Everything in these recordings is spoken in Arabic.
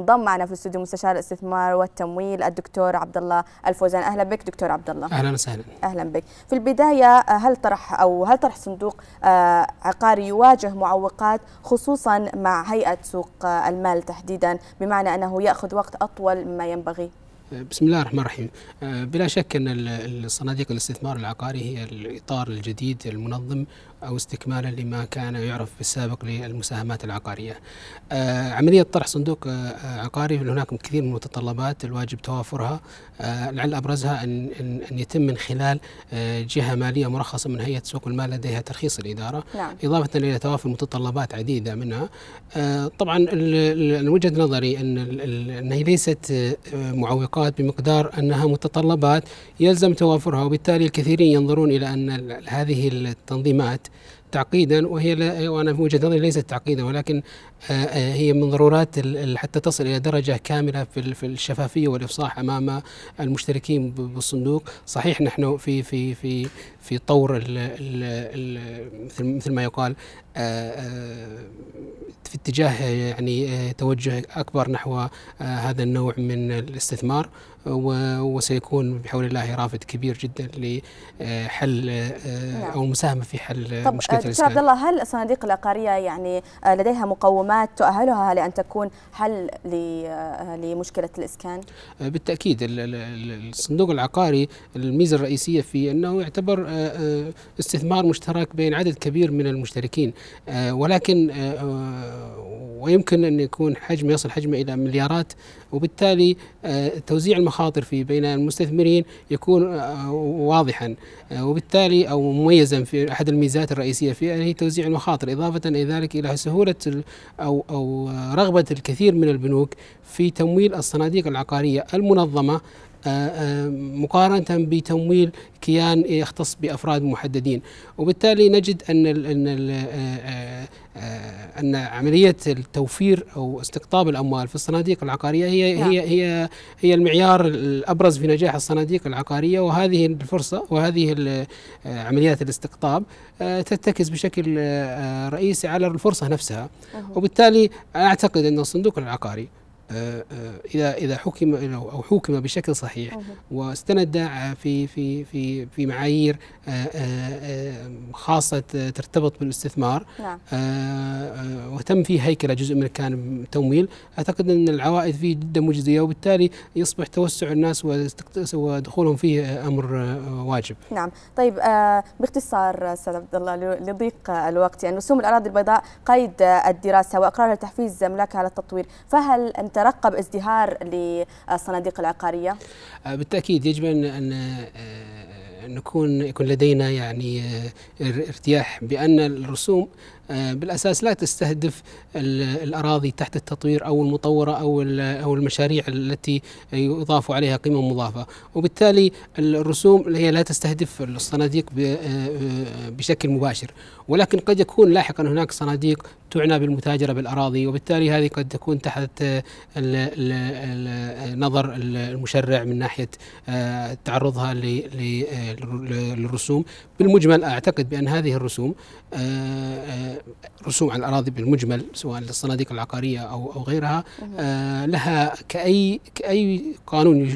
انضم معنا في الاستوديو مستشار الاستثمار والتمويل الدكتور عبد الله الفوزان اهلا بك دكتور عبد الله اهلا وسهلا اهلا بك في البدايه آه، هل طرح او هل طرح صندوق آه، عقاري يواجه معوقات خصوصا مع هيئه سوق آه، المال تحديدا بمعنى انه ياخذ وقت اطول مما ينبغي بسم الله الرحمن الرحيم آه، بلا شك أن الصناديق الاستثمار العقاري هي الإطار الجديد المنظم أو استكمالا لما كان يعرف في السابق للمساهمات العقارية آه، عملية طرح صندوق آه، عقاري هناك كثير من المتطلبات الواجب توافرها لعل أبرزها أن, أن يتم من خلال جهة مالية مرخصة من هيئة سوق المال لديها ترخيص الإدارة نعم. إضافة إلى توافر متطلبات عديدة منها طبعا من وجهة نظري أن هي ليست معوقة الأوقات بمقدار أنها متطلبات يلزم توافرها وبالتالي الكثيرين ينظرون إلى أن هذه التنظيمات تعقيدا وهي لا وانا في وجهه نظري ليست تعقيدا ولكن آه، آه، هي من ضرورات حتى تصل الى درجه كامله في الشفافيه والافصاح امام المشتركين بالصندوق، صحيح نحن في في في في طور مثل ما يقال آه، في اتجاه يعني آه، توجه اكبر نحو آه، هذا النوع من الاستثمار وسيكون بحول الله رافد كبير جدا لحل آه، نعم. او المساهمه في حل طب مشكله آه، دكتور عبد الله هل الصناديق العقاريه يعني آه، لديها مقومات تؤهلها لان تكون حل لمشكله الاسكان؟ بالتاكيد الصندوق العقاري الميزه الرئيسيه فيه انه يعتبر استثمار مشترك بين عدد كبير من المشتركين ولكن ويمكن ان يكون حجم يصل حجمه الى مليارات وبالتالي توزيع المخ المخاطر في بين المستثمرين يكون آه، واضحا آه، وبالتالي او مميزا في احد الميزات الرئيسيه في هي توزيع المخاطر اضافه الى ذلك الى سهوله او او آه، رغبه الكثير من البنوك في تمويل الصناديق العقاريه المنظمه آه، آه، مقارنة بتمويل كيان يختص بأفراد محددين وبالتالي نجد أن أن آه، أن عملية التوفير أو استقطاب الأموال في الصناديق العقارية هي نعم. هي هي هي المعيار الأبرز في نجاح الصناديق العقارية وهذه الفرصة وهذه عمليات الاستقطاب ترتكز بشكل رئيسي على الفرصة نفسها وبالتالي أعتقد أن الصندوق العقاري اذا اذا حكم او حكم بشكل صحيح واستند في في في في معايير آه، آه، خاصه ترتبط بالاستثمار نعم. آه، وتم فيه هيكله جزء من كان تمويل اعتقد ان العوائد فيه جدا مجزيه وبالتالي يصبح توسع الناس ودخولهم فيه امر واجب. نعم، طيب باختصار استاذ عبد الله لضيق الوقت يعني رسوم الاراضي البيضاء قيد الدراسه واقرار تحفيز املاكها على التطوير، فهل انت تترقب ازدهار للصناديق العقاريه؟ آه، بالتاكيد يجب آه، ان نكون يكون لدينا يعني آه، ارتياح بان الرسوم آه، بالاساس لا تستهدف الاراضي تحت التطوير او المطوره او او المشاريع التي يضاف عليها قيمه مضافه، وبالتالي الرسوم هي لا تستهدف الصناديق آه، آه، بشكل مباشر، ولكن قد يكون لاحقا هناك صناديق تعنى بالمتاجره بالاراضي وبالتالي هذه قد تكون تحت نظر المشرع من ناحيه تعرضها للرسوم، بالمجمل اعتقد بان هذه الرسوم رسوم على الاراضي بالمجمل سواء للصناديق العقاريه او او غيرها آه، لها كاي كاي قانون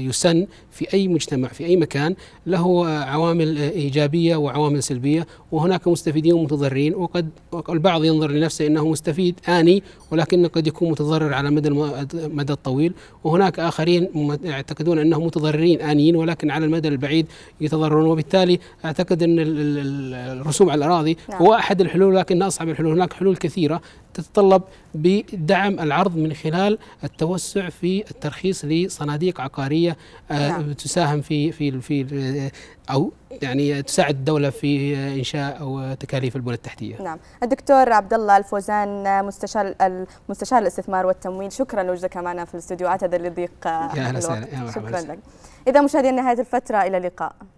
يسن في اي مجتمع في اي مكان له عوامل ايجابيه وعوامل سلبيه وهناك مستفيدين ومتضررين وقد البعض ينظر لنفسه انه مستفيد اني ولكن قد يكون متضرر على المدى المدى الطويل وهناك اخرين يعتقدون انهم متضررين انيين ولكن على المدى البعيد يتضررون وبالتالي اعتقد ان الرسوم على الاراضي نعم. هو احد الحلول لكن أصعب الحلول هناك حلول كثيرة تتطلب بدعم العرض من خلال التوسع في الترخيص لصناديق عقارية آه، نعم. تساهم في في في آه، أو يعني تساعد الدولة في إنشاء أو تكاليف البنى التحتية. نعم، الدكتور عبد الله الفوزان مستشار مستشار الاستثمار والتمويل، شكرا لوجودك معنا في الاستوديو، اعتذر لضيق الوقت. شكرا لك. إذا مشاهدينا نهاية الفترة إلى اللقاء.